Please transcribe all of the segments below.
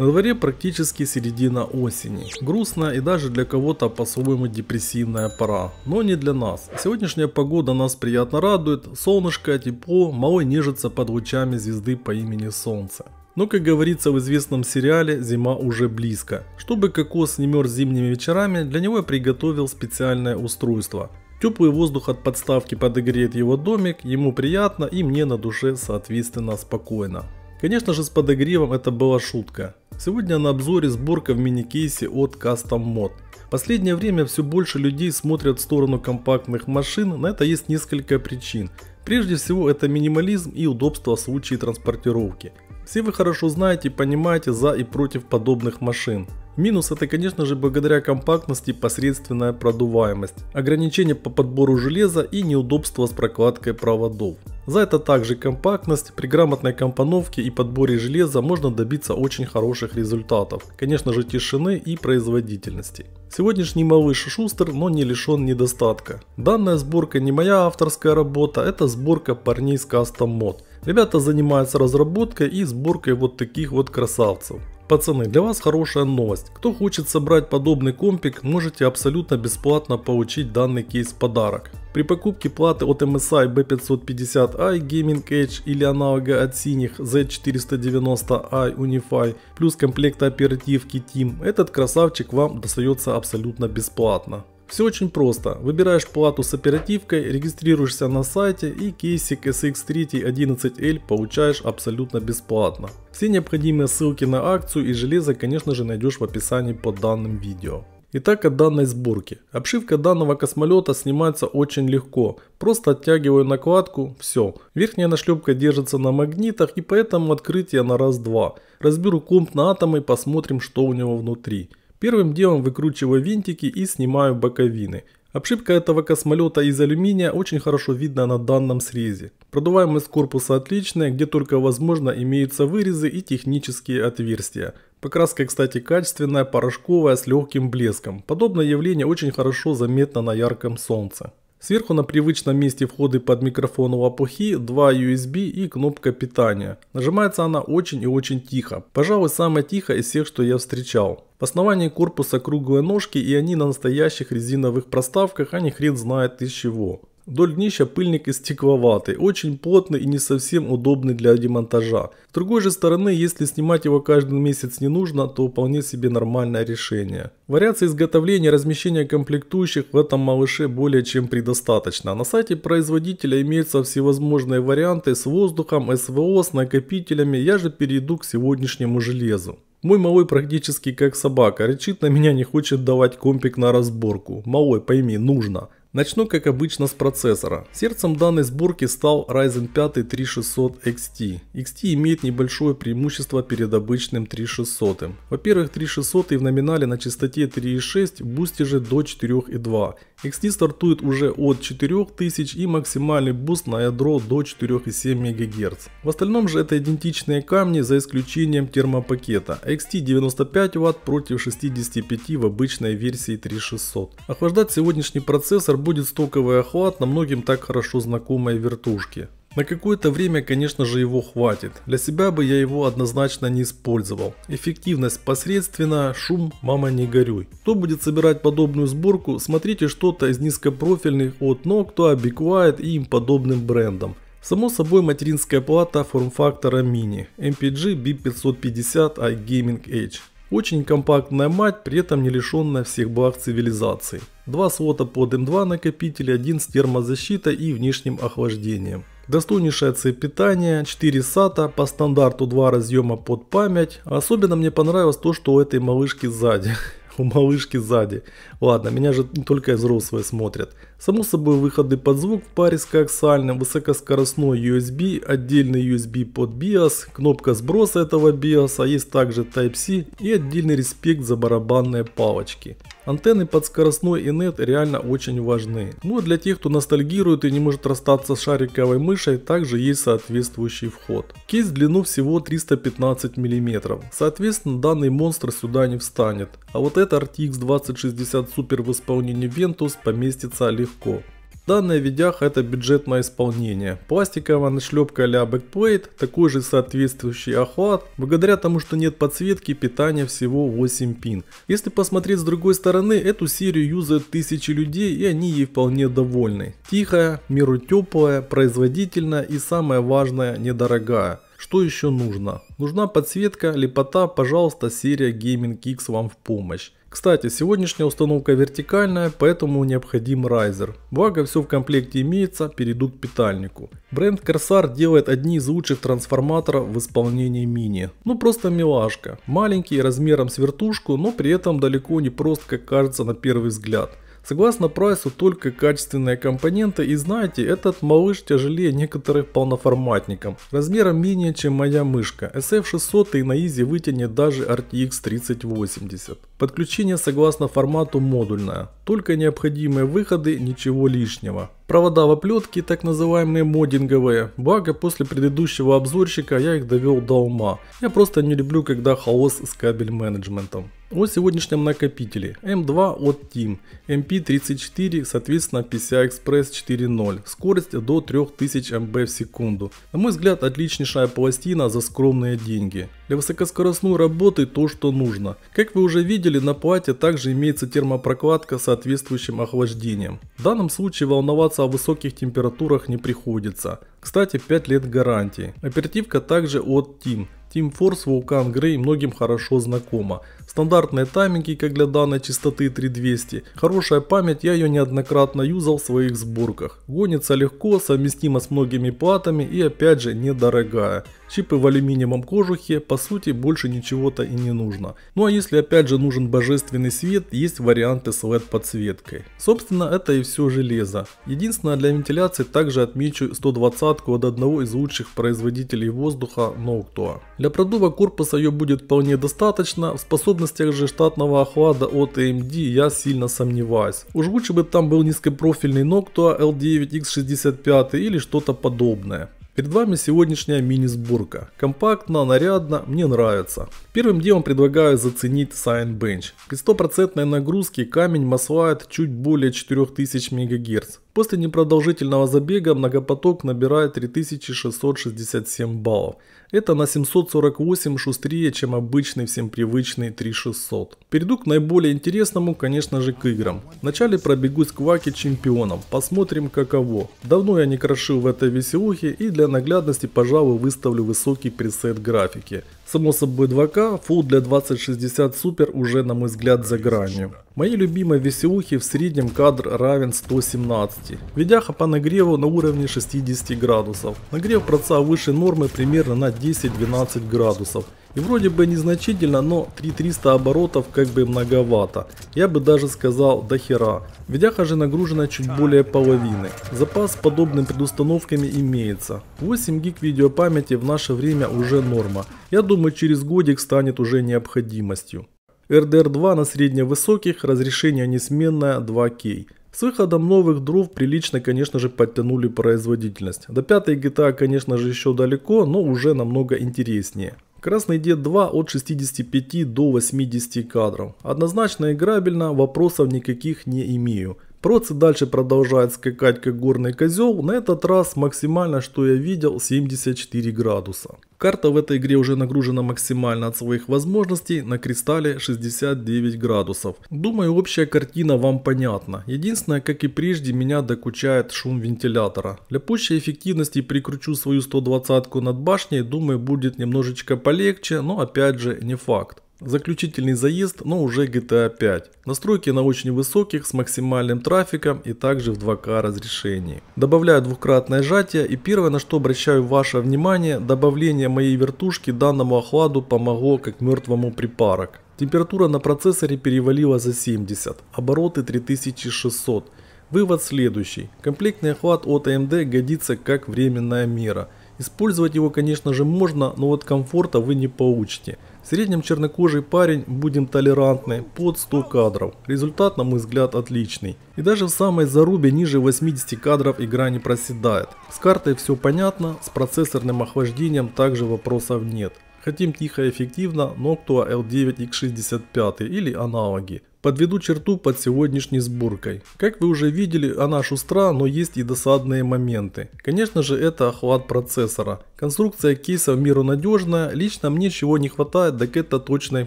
На дворе практически середина осени. Грустная и даже для кого-то по-своему депрессивная пора. Но не для нас. Сегодняшняя погода нас приятно радует. Солнышко, тепло, малой нежится под лучами звезды по имени Солнце. Но, как говорится в известном сериале, зима уже близко. Чтобы кокос не мерз зимними вечерами, для него я приготовил специальное устройство. Теплый воздух от подставки подогреет его домик, ему приятно и мне на душе соответственно спокойно. Конечно же с подогревом это была шутка. Сегодня на обзоре сборка в мини-кейсе от Custom Mod. Последнее время все больше людей смотрят в сторону компактных машин, на это есть несколько причин. Прежде всего это минимализм и удобство в случае транспортировки. Все вы хорошо знаете и понимаете за и против подобных машин. Минус это, конечно же, благодаря компактности посредственная продуваемость, ограничения по подбору железа и неудобство с прокладкой проводов. За это также компактность, при грамотной компоновке и подборе железа можно добиться очень хороших результатов, конечно же тишины и производительности. Сегодняшний малыш шустер, но не лишен недостатка. Данная сборка не моя авторская работа, это сборка парней с Кастом Мод. Ребята занимаются разработкой и сборкой вот таких вот красавцев. Пацаны, для вас хорошая новость. Кто хочет собрать подобный компик, можете абсолютно бесплатно получить данный кейс в подарок. При покупке платы от MSI B550i Gaming Edge или аналога от синих Z490i Unify плюс комплекта оперативки Team, этот красавчик вам достается абсолютно бесплатно. Все очень просто. Выбираешь плату с оперативкой, регистрируешься на сайте и кейсик SX311L получаешь абсолютно бесплатно. Все необходимые ссылки на акцию и железо конечно же найдешь в описании под данным видео. Итак, о данной сборке. Обшивка данного космолета снимается очень легко. Просто оттягиваю накладку, все. Верхняя нашлепка держится на магнитах и поэтому открытие на раз-два. Разберу комп на атомы и посмотрим, что у него внутри. Первым делом выкручиваю винтики и снимаю боковины. Обшивка этого космолета из алюминия очень хорошо видна на данном срезе. Продуваемость корпуса отличная, где только возможно имеются вырезы и технические отверстия. Покраска, кстати, качественная, порошковая, с легким блеском. Подобное явление очень хорошо заметно на ярком солнце. Сверху на привычном месте входы под микрофон у опухи, два USB и кнопка питания. Нажимается она очень и очень тихо. Пожалуй, самая тихая из всех, что я встречал. В основании корпуса круглые ножки и они на настоящих резиновых проставках, а не хрен знает из чего. Вдоль днища пыльник из стекловатый, очень плотный и не совсем удобный для демонтажа. С другой же стороны, если снимать его каждый месяц не нужно, то вполне себе нормальное решение. Вариации изготовления и размещения комплектующих в этом малыше более чем предостаточно. На сайте производителя имеются всевозможные варианты с воздухом, СВО, с накопителями, я же перейду к сегодняшнему железу. Мой малой практически как собака, рычит на меня, не хочет давать компик на разборку. Малой, пойми, нужно. Начну как обычно с процессора. Сердцем данной сборки стал Ryzen 5 3600 XT. XT имеет небольшое преимущество перед обычным 3600. Во-первых 3600 в номинале на частоте 3.6 бустежит до 4.2 XT стартует уже от 4000 и максимальный буст на ядро до 4,7 МГц. В остальном же это идентичные камни за исключением термопакета XT 95 Вт против 65 в обычной версии 3600. Охлаждать сегодняшний процессор будет стоковый охват на многим так хорошо знакомой вертушке. На какое-то время, конечно же, его хватит. Для себя бы я его однозначно не использовал. Эффективность посредственно, шум мама не горюй. Кто будет собирать подобную сборку, смотрите что-то из низкопрофильных от Noctua, Big White и им подобным брендом. Само собой материнская плата форм-фактора Mini MPG B550i Gaming Edge. Очень компактная мать, при этом не лишенная всех благ цивилизации. Два слота под M2 накопитель, один с термозащитой и внешним охлаждением. Достойнейшая цепь питания, 4 SATA, по стандарту 2 разъема под память. Особенно мне понравилось то, что у этой малышки сзади. у малышки сзади. Ладно, меня же только взрослые смотрят. Само собой выходы под звук в паре с коаксиальным, высокоскоростной USB, отдельный USB под BIOS, кнопка сброса этого BIOS, а есть также Type-C и отдельный респект за барабанные палочки. Антенны под скоростной и нет реально очень важны. Ну а для тех, кто ностальгирует и не может расстаться с шариковой мышей, также есть соответствующий вход. Кейс длину всего 315 мм, соответственно данный монстр сюда не встанет. А вот это RTX 2060 Super в исполнении Ventus поместится легко легко. Данная видях это бюджетное исполнение. Пластиковая нашлепка а-ля Backplate, такой же соответствующий охват, благодаря тому что нет подсветки питания всего 8 пин. Если посмотреть с другой стороны, эту серию юзают тысячи людей и они ей вполне довольны. Тихая, миру теплая, производительная и самое важное недорогая. Что еще нужно? Нужна подсветка, липота, пожалуйста, серия Gaming Kicks вам в помощь. Кстати, сегодняшняя установка вертикальная, поэтому необходим райзер. Благо все в комплекте имеется, перейду к питальнику. Бренд Corsair делает одни из лучших трансформаторов в исполнении мини. Ну просто милашка. Маленький размером с вертушку, но при этом далеко не прост, как кажется на первый взгляд. Согласно прайсу только качественные компоненты и знаете, этот малыш тяжелее некоторых полноформатников, размером менее чем моя мышка. SF600 на изи вытянет даже RTX 3080. Подключение согласно формату модульное, только необходимые выходы, ничего лишнего. Провода в оплетке, так называемые моддинговые, благо после предыдущего обзорщика я их довел до ума. Я просто не люблю, когда хаос с кабель менеджментом. О сегодняшнем накопителе M2 от Team, MP34, соответственно PCI-Express 4.0, скорость до 3000 МБ в секунду. На мой взгляд отличнейшая пластина за скромные деньги. Для высокоскоростной работы то, что нужно. Как вы уже видели, на плате также имеется термопрокладка с соответствующим охлаждением. В данном случае волноваться о высоких температурах не приходится. Кстати, 5 лет гарантии. Оперативка также от Team. Team Force, Vulcan Grey многим хорошо знакома. Стандартные тайминги, как для данной частоты 3200. Хорошая память, я ее неоднократно юзал в своих сборках. Гонится легко, совместима с многими платами и опять же недорогая. Чипы в алюминиевом кожухе, по сути больше ничего-то и не нужно. Ну а если опять же нужен божественный свет, есть варианты с LED подсветкой. Собственно это и все железо. Единственное для вентиляции также отмечу 120 от одного из лучших производителей воздуха Noctua. Для продува корпуса ее будет вполне достаточно, в способности способностях же штатного охлада от AMD я сильно сомневаюсь. Уж лучше бы там был низкопрофильный Noctua L9X65 или что-то подобное. Перед вами сегодняшняя мини-сборка. Компактно, нарядно, мне нравится. Первым делом предлагаю заценить bench. При 100% нагрузке камень маслает чуть более 4000 МГц. После непродолжительного забега многопоток набирает 3667 баллов. Это на 748 шустрее, чем обычный всем привычный 3600. Перейду к наиболее интересному, конечно же, к играм. Вначале пробегусь к Ваке чемпионом, посмотрим каково. Давно я не крошил в этой веселухе и для наглядности, пожалуй, выставлю высокий пресет графики. Само собой 2К, фул для 2060 Super уже на мой взгляд за гранью. Мои любимые веселухи в среднем кадр равен 117. Видяха по нагреву на уровне 60 градусов. Нагрев проца выше нормы примерно на 10-12 градусов. И вроде бы незначительно, но 3300 оборотов как бы многовато. Я бы даже сказал до хера. Видяха же нагружена чуть более половины. Запас с подобными предустановками имеется. 8 гиг видеопамяти в наше время уже норма. Я думаю через годик станет уже необходимостью. RDR2 на средневысоких, разрешение несменное 2К. С выходом новых дров прилично, конечно же, подтянули производительность. До пятой GTA, конечно же, еще далеко, но уже намного интереснее. Красный Дед 2 от 65 до 80 кадров. Однозначно играбельно, вопросов никаких не имею. Процы дальше продолжает скакать как горный козел, на этот раз максимально, что я видел, 74 градуса. Карта в этой игре уже нагружена максимально от своих возможностей, на кристалле 69 градусов. Думаю, общая картина вам понятна. Единственное, как и прежде, меня докучает шум вентилятора. Для пущей эффективности прикручу свою 120-ку над башней, думаю, будет немножечко полегче, но опять же не факт. Заключительный заезд, но уже GTA 5. Настройки на очень высоких, с максимальным трафиком и также в 2К разрешении. Добавляю двукратное сжатие и первое на что обращаю ваше внимание, добавление моей вертушки данному охладу помогло как мертвому припарок. Температура на процессоре перевалила за 70, обороты 3600. Вывод следующий. Комплектный охват от AMD годится как временная мера. Использовать его конечно же можно, но вот комфорта вы не получите. В среднем чернокожий парень, будем толерантны, под 100 кадров. Результат, на мой взгляд, отличный. И даже в самой зарубе ниже 80 кадров игра не проседает. С картой все понятно, с процессорным охлаждением также вопросов нет. Хотим тихо и эффективно Noctua L9X65 или аналоги. Подведу черту под сегодняшней сборкой. Как вы уже видели, она шустра, но есть и досадные моменты. Конечно же это охват процессора. Конструкция кейса в миру надежная, лично мне чего не хватает, так это точной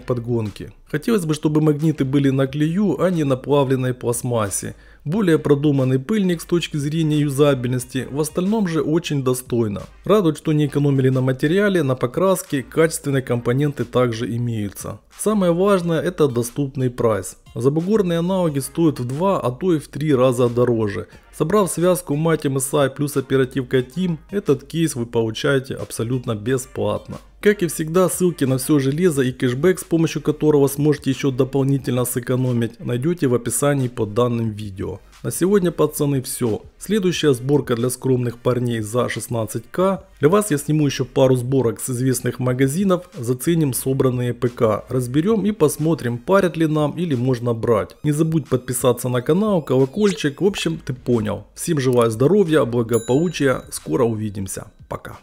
подгонки. Хотелось бы, чтобы магниты были на клею, а не на плавленной пластмассе. Более продуманный пыльник с точки зрения юзабельности, в остальном же очень достойно. Радует, что не экономили на материале, на покраске, качественные компоненты также имеются. Самое важное это доступный прайс. Забугорные аналоги стоят в 2, а то и в 3 раза дороже. Собрав связку мать MSI плюс оперативка Team, этот кейс вы получаете абсолютно бесплатно. Как и всегда, ссылки на все железо и кэшбэк, с помощью которого сможете еще дополнительно сэкономить, найдете в описании под данным видео. На сегодня, пацаны, все. Следующая сборка для скромных парней за 16к. Для вас я сниму еще пару сборок с известных магазинов, заценим собранные ПК, разберем и посмотрим, парят ли нам или можно брать. Не забудь подписаться на канал, колокольчик, в общем, ты понял. Всем желаю здоровья, благополучия, скоро увидимся. Пока.